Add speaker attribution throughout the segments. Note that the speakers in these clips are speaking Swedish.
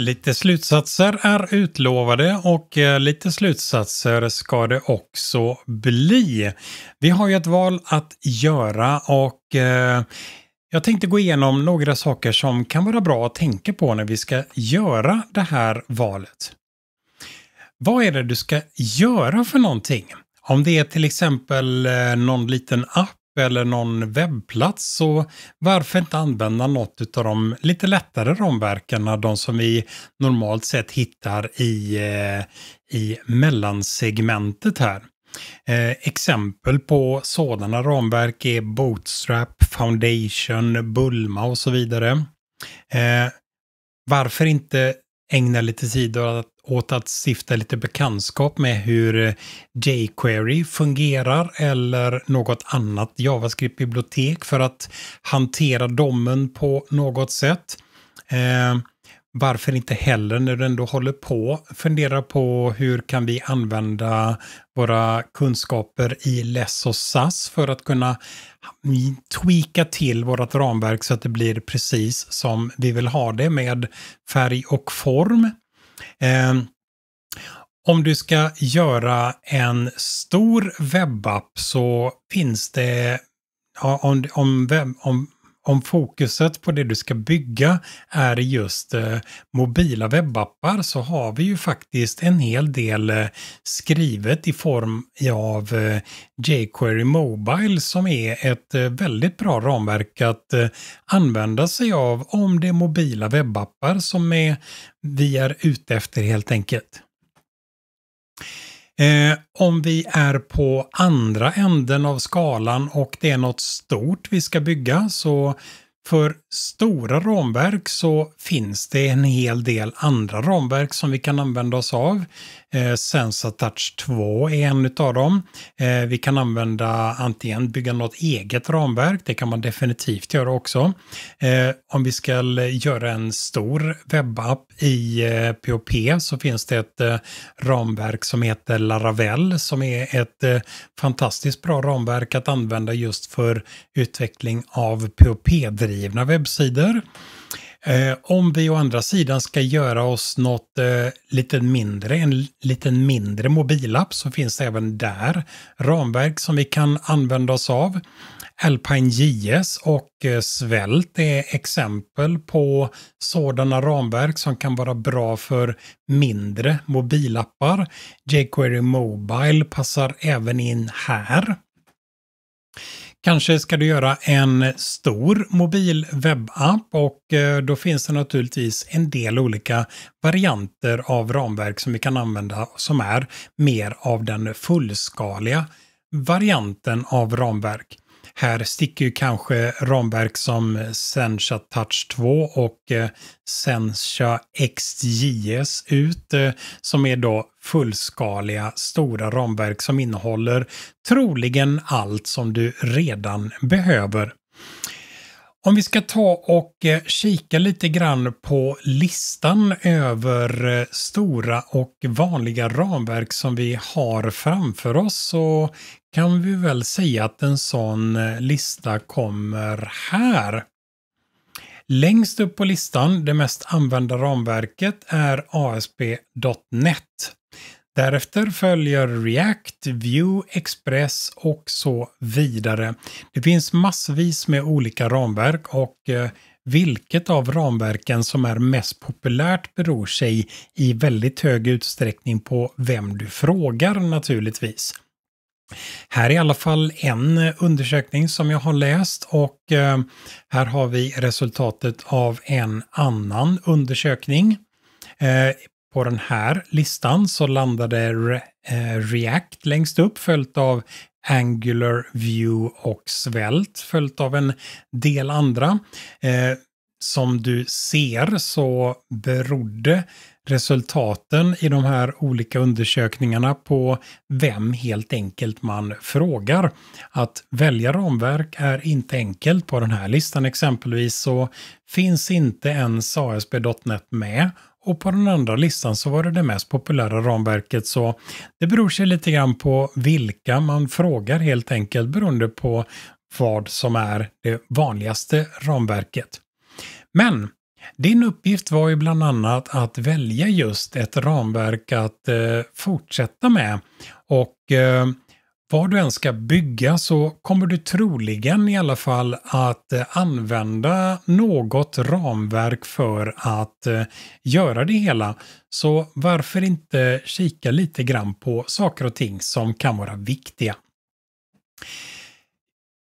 Speaker 1: Lite slutsatser är utlovade och eh, lite slutsatser ska det också bli. Vi har ju ett val att göra och eh, jag tänkte gå igenom några saker som kan vara bra att tänka på när vi ska göra det här valet. Vad är det du ska göra för någonting? Om det är till exempel eh, någon liten app eller någon webbplats så varför inte använda något av de lite lättare ramverken, de som vi normalt sett hittar i, eh, i mellansegmentet här. Eh, exempel på sådana ramverk är Bootstrap, Foundation, Bulma och så vidare. Eh, varför inte ägna lite tid åt, att åt att stifta lite bekantskap med hur eh, jQuery fungerar eller något annat JavaScript-bibliotek för att hantera domen på något sätt. Eh, varför inte heller när du ändå håller på fundera på hur kan vi använda våra kunskaper i LESS och SAS för att kunna tweaka till vårt ramverk så att det blir precis som vi vill ha det med färg och form. Eh, om du ska göra en stor webbapp så finns det, om, om, webb, om om fokuset på det du ska bygga är just eh, mobila webbappar så har vi ju faktiskt en hel del eh, skrivet i form av eh, jQuery Mobile som är ett eh, väldigt bra ramverk att använda sig av om det är mobila webbappar som är, vi är ute efter helt enkelt. Eh, om vi är på andra änden av skalan och det är något stort vi ska bygga så för stora ramverk så finns det en hel del andra ramverk som vi kan använda oss av. Eh, Sensor Touch 2 är en av dem. Eh, vi kan använda antingen bygga något eget ramverk, det kan man definitivt göra också. Eh, om vi ska göra en stor webbapp i eh, POP så finns det ett eh, ramverk som heter Laravel som är ett eh, fantastiskt bra ramverk att använda just för utveckling av POP-drivna webbappar webbsidor. Eh, om vi å andra sidan ska göra oss något eh, lite mindre, en liten mindre mobilapp så finns det även där ramverk som vi kan använda oss av. Alpine JS och eh, Svält är exempel på sådana ramverk som kan vara bra för mindre mobilappar. jQuery Mobile passar även in här. Kanske ska du göra en stor mobil webbapp och eh, då finns det naturligtvis en del olika varianter av ramverk som vi kan använda som är mer av den fullskaliga varianten av ramverk. Här sticker ju kanske ramverk som Sensha Touch 2 och eh, Sensha XJS ut, eh, som är då fullskaliga stora ramverk som innehåller troligen allt som du redan behöver. Om vi ska ta och eh, kika lite grann på listan över eh, stora och vanliga ramverk som vi har framför oss så kan vi väl säga att en sån eh, lista kommer här. Längst upp på listan, det mest använda ramverket, är ASP.NET. Därefter följer React, Vue, Express och så vidare. Det finns massvis med olika ramverk och eh, vilket av ramverken som är mest populärt beror sig i väldigt hög utsträckning på vem du frågar naturligtvis. Här är i alla fall en undersökning som jag har läst och eh, här har vi resultatet av en annan undersökning. Eh, på den här listan så landade Re eh, React längst upp följt av Angular, View och Svält följt av en del andra. Eh, som du ser så berodde resultaten i de här olika undersökningarna på vem helt enkelt man frågar. Att välja ramverk är inte enkelt. På den här listan exempelvis så finns inte ens ASP.NET med och på den andra listan så var det det mest populära ramverket så det beror sig lite grann på vilka man frågar helt enkelt beroende på vad som är det vanligaste ramverket. Men din uppgift var ju bland annat att välja just ett ramverk att eh, fortsätta med och eh, vad du än ska bygga så kommer du troligen i alla fall att eh, använda något ramverk för att eh, göra det hela. Så varför inte kika lite grann på saker och ting som kan vara viktiga?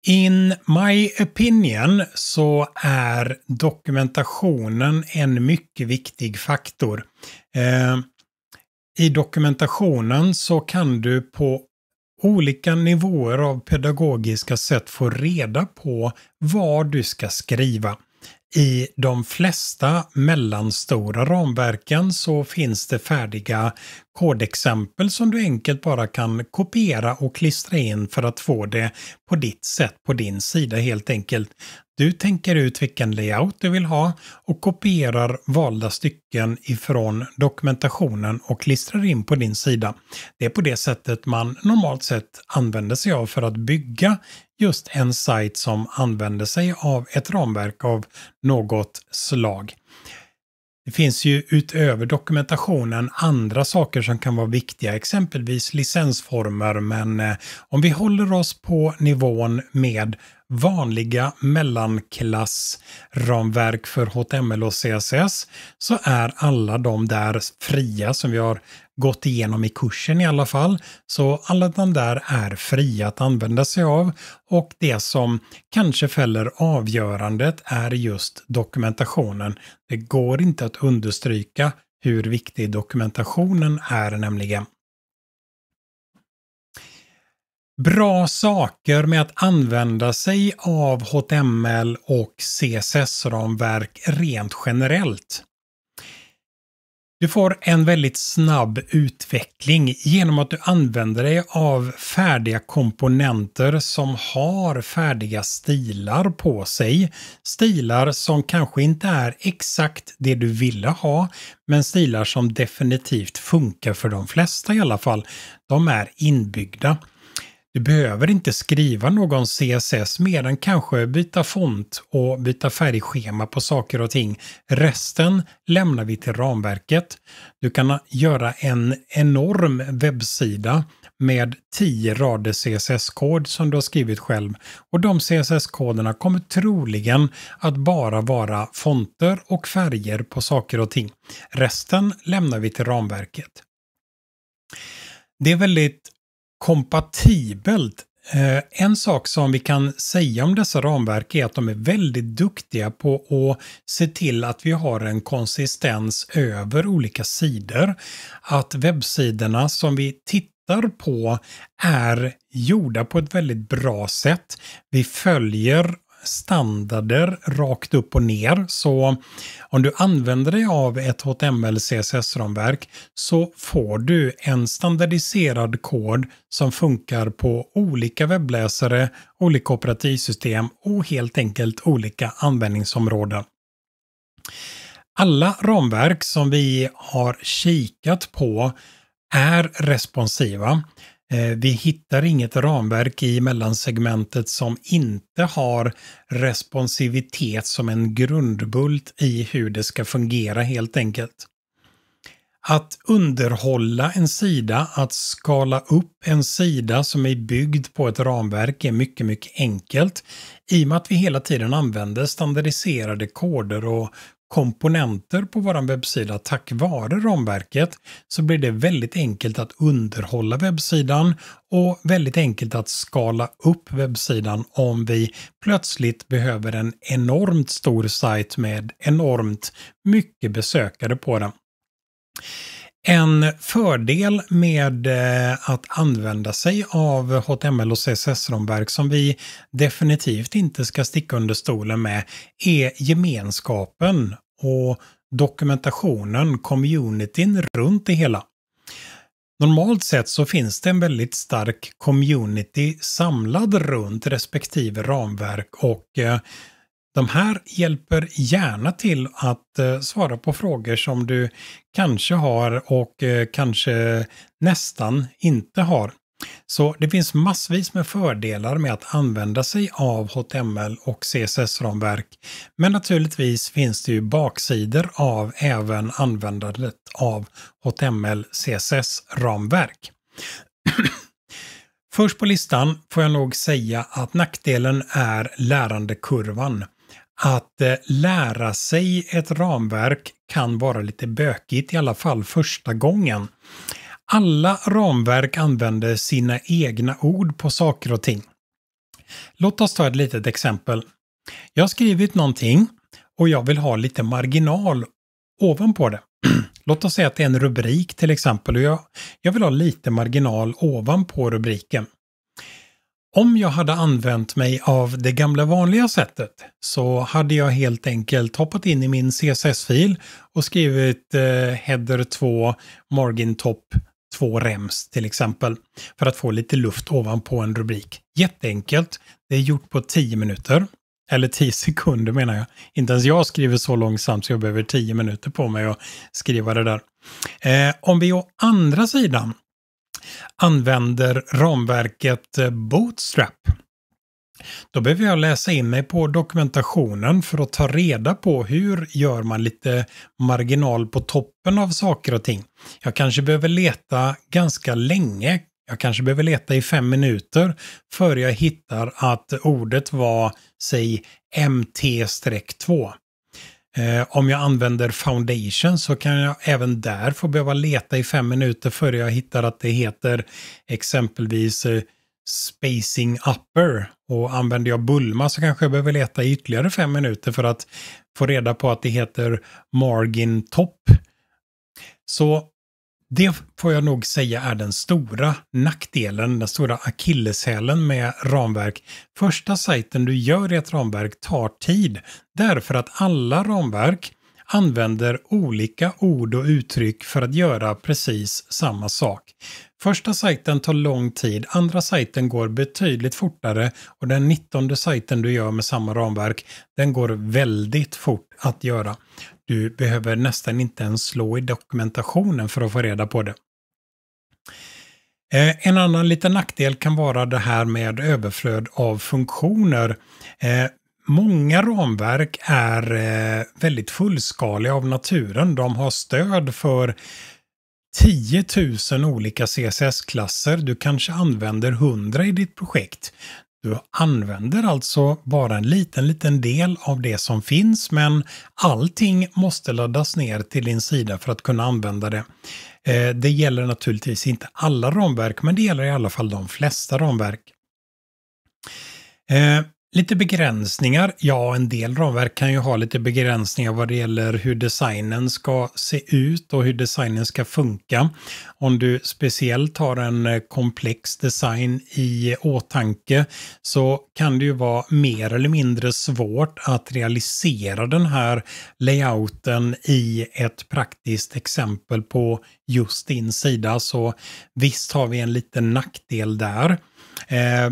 Speaker 1: In my opinion så är dokumentationen en mycket viktig faktor. Eh, I dokumentationen så kan du på olika nivåer av pedagogiska sätt få reda på vad du ska skriva. I de flesta mellanstora ramverken så finns det färdiga kodexempel som du enkelt bara kan kopiera och klistra in för att få det på ditt sätt på din sida helt enkelt. Du tänker ut vilken layout du vill ha och kopierar valda stycken ifrån dokumentationen och klistrar in på din sida. Det är på det sättet man normalt sett använder sig av för att bygga just en sajt som använder sig av ett ramverk av något slag. Det finns ju utöver dokumentationen andra saker som kan vara viktiga, exempelvis licensformer, men eh, om vi håller oss på nivån med vanliga mellanklassramverk för HTML och CSS så är alla de där fria som vi har gått igenom i kursen i alla fall. Så alla de där är fria att använda sig av och det som kanske fäller avgörandet är just dokumentationen. Det går inte att understryka hur viktig dokumentationen är nämligen bra saker med att använda sig av HTML och CSS-ramverk rent generellt. Du får en väldigt snabb utveckling genom att du använder dig av färdiga komponenter som har färdiga stilar på sig. Stilar som kanske inte är exakt det du ville ha, men stilar som definitivt funkar för de flesta i alla fall. De är inbyggda. Du behöver inte skriva någon CSS mer än kanske byta font och byta färgschema på saker och ting. Resten lämnar vi till ramverket. Du kan göra en enorm webbsida med 10 rader CSS-kod som du har skrivit själv. Och de CSS-koderna kommer troligen att bara vara fonter och färger på saker och ting. Resten lämnar vi till ramverket. Det är väldigt kompatibelt. Eh, en sak som vi kan säga om dessa ramverk är att de är väldigt duktiga på att se till att vi har en konsistens över olika sidor. Att webbsidorna som vi tittar på är gjorda på ett väldigt bra sätt. Vi följer standarder rakt upp och ner. Så om du använder dig av ett HTML CSS-ramverk så får du en standardiserad kod som funkar på olika webbläsare, olika operativsystem och helt enkelt olika användningsområden. Alla ramverk som vi har kikat på är responsiva. Eh, vi hittar inget ramverk i mellansegmentet som inte har responsivitet som en grundbult i hur det ska fungera helt enkelt. Att underhålla en sida, att skala upp en sida som är byggd på ett ramverk är mycket, mycket enkelt i och med att vi hela tiden använder standardiserade koder och komponenter på vår webbsida tack vare ramverket så blir det väldigt enkelt att underhålla webbsidan och väldigt enkelt att skala upp webbsidan om vi plötsligt behöver en enormt stor sajt med enormt mycket besökare på den. En fördel med eh, att använda sig av HTML och CSS-ramverk som vi definitivt inte ska sticka under stolen med är gemenskapen och dokumentationen, communityn runt det hela. Normalt sett så finns det en väldigt stark community samlad runt respektive ramverk och eh, de här hjälper gärna till att eh, svara på frågor som du kanske har och eh, kanske nästan inte har. Så det finns massvis med fördelar med att använda sig av HTML och CSS-ramverk. Men naturligtvis finns det ju baksidor av även användandet av HTML-CSS-ramverk. Först på listan får jag nog säga att nackdelen är lärandekurvan att eh, lära sig ett ramverk kan vara lite bökigt, i alla fall första gången. Alla ramverk använder sina egna ord på saker och ting. Låt oss ta ett litet exempel. Jag har skrivit någonting och jag vill ha lite marginal ovanpå det. Låt oss säga att det är en rubrik till exempel och jag, jag vill ha lite marginal ovanpå rubriken. Om jag hade använt mig av det gamla vanliga sättet så hade jag helt enkelt hoppat in i min CSS-fil och skrivit eh, header 2 margin top 2 rems till exempel för att få lite luft ovanpå en rubrik. Jätteenkelt. Det är gjort på 10 minuter. Eller 10 sekunder menar jag. Inte ens jag skriver så långsamt så jag behöver 10 minuter på mig att skriva det där. Eh, om vi å andra sidan använder ramverket eh, Bootstrap. Då behöver jag läsa in mig på dokumentationen för att ta reda på hur gör man lite marginal på toppen av saker och ting. Jag kanske behöver leta ganska länge. Jag kanske behöver leta i fem minuter före jag hittar att ordet var, säg, MT-2. Eh, om jag använder foundation så kan jag även där få behöva leta i fem minuter före jag hittar att det heter exempelvis eh, spacing upper. Och använder jag Bulma så kanske jag behöver leta i ytterligare fem minuter för att få reda på att det heter margin top. Så det får jag nog säga är den stora nackdelen, den stora akilleshälen med ramverk. Första sajten du gör i ett ramverk tar tid därför att alla ramverk använder olika ord och uttryck för att göra precis samma sak. Första sajten tar lång tid, andra sajten går betydligt fortare och den nittonde sajten du gör med samma ramverk, den går väldigt fort att göra. Du behöver nästan inte ens slå i dokumentationen för att få reda på det. Eh, en annan liten nackdel kan vara det här med överflöd av funktioner. Eh, Många ramverk är eh, väldigt fullskaliga av naturen. De har stöd för 10 000 olika CSS-klasser. Du kanske använder 100 i ditt projekt. Du använder alltså bara en liten, liten del av det som finns, men allting måste laddas ner till din sida för att kunna använda det. Eh, det gäller naturligtvis inte alla ramverk, men det gäller i alla fall de flesta ramverk. Eh, Lite begränsningar. Ja, en del ramverk kan ju ha lite begränsningar vad det gäller hur designen ska se ut och hur designen ska funka. Om du speciellt har en eh, komplex design i åtanke så kan det ju vara mer eller mindre svårt att realisera den här layouten i ett praktiskt exempel på just din sida. Så visst har vi en liten nackdel där. Eh,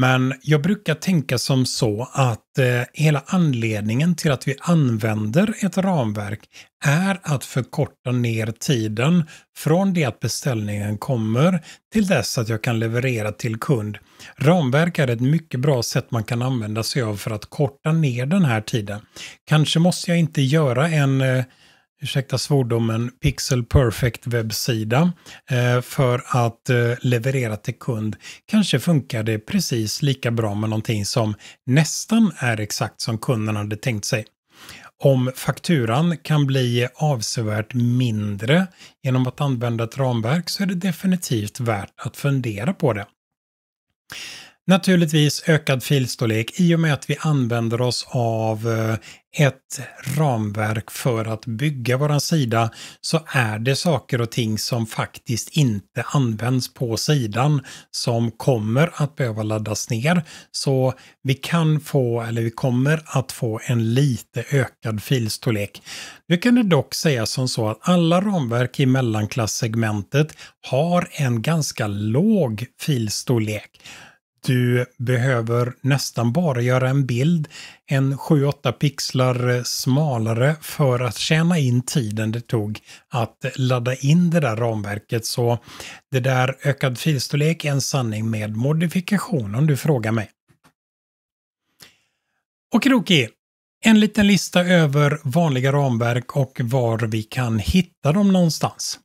Speaker 1: men jag brukar tänka som så att eh, hela anledningen till att vi använder ett ramverk är att förkorta ner tiden från det att beställningen kommer till dess att jag kan leverera till kund. Ramverk är ett mycket bra sätt man kan använda sig av för att korta ner den här tiden. Kanske måste jag inte göra en eh, ursäkta svordomen, pixel perfect webbsida eh, för att eh, leverera till kund. Kanske funkar det precis lika bra med någonting som nästan är exakt som kunden hade tänkt sig. Om fakturan kan bli avsevärt mindre genom att använda ett ramverk så är det definitivt värt att fundera på det. Naturligtvis ökad filstorlek i och med att vi använder oss av eh, ett ramverk för att bygga våran sida så är det saker och ting som faktiskt inte används på sidan som kommer att behöva laddas ner. Så vi kan få, eller vi kommer att få en lite ökad filstorlek. Nu kan det dock sägas som så att alla ramverk i mellanklasssegmentet har en ganska låg filstorlek du behöver nästan bara göra en bild en 7-8 pixlar smalare för att tjäna in tiden det tog att ladda in det där ramverket. Så det där ökad filstorlek är en sanning med modifikation om du frågar mig. Och Kroki, En liten lista över vanliga ramverk och var vi kan hitta dem någonstans.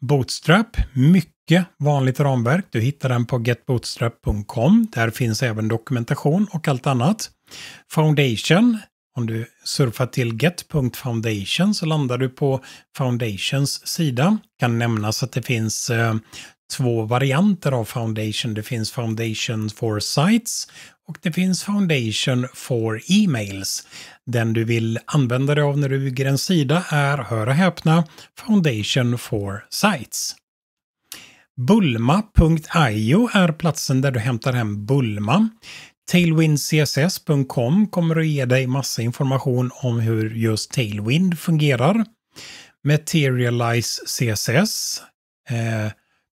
Speaker 1: Bootstrap, mycket mycket vanligt ramverk. Du hittar den på getbootstrap.com. Där finns även dokumentation och allt annat. Foundation. Om du surfar till get.foundation så landar du på Foundations sida. Kan nämnas att det finns eh, två varianter av Foundation. Det finns Foundation for Sites och det finns Foundation for Emails. Den du vill använda dig av när du bygger en sida är, hör och häpna, Foundation for Sites. Bulma.io är platsen där du hämtar hem Bulma. Tailwindcss.com kommer att ge dig massa information om hur just Tailwind fungerar. Materialize CSS, eh,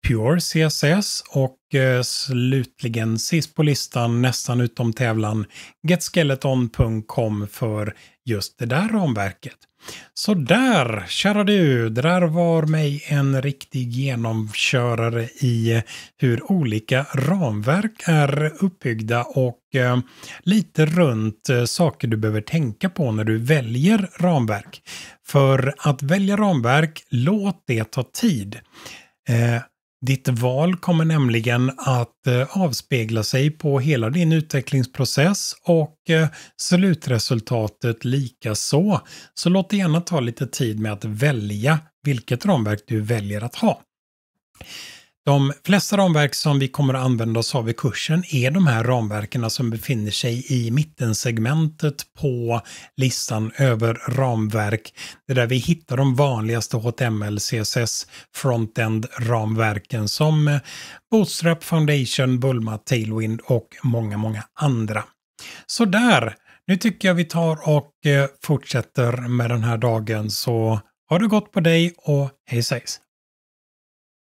Speaker 1: Pure CSS och eh, slutligen sist på listan, nästan utom tävlan, GetSkeleton.com för just det där ramverket. Så där, kära du, det där var mig en riktig genomkörare i hur olika ramverk är uppbyggda och eh, lite runt eh, saker du behöver tänka på när du väljer ramverk. För att välja ramverk, låt det ta tid. Eh, ditt val kommer nämligen att eh, avspegla sig på hela din utvecklingsprocess och eh, slutresultatet likaså. Så låt det gärna ta lite tid med att välja vilket ramverk du väljer att ha. De flesta ramverk som vi kommer att använda oss av i kursen är de här ramverken som befinner sig i mittensegmentet på listan över ramverk. Det är där vi hittar de vanligaste HTML, CSS, frontend-ramverken som Bootstrap, Foundation, Bulma, Tailwind och många, många andra. Så där, nu tycker jag vi tar och eh, fortsätter med den här dagen så har du gått på dig och hej sägs.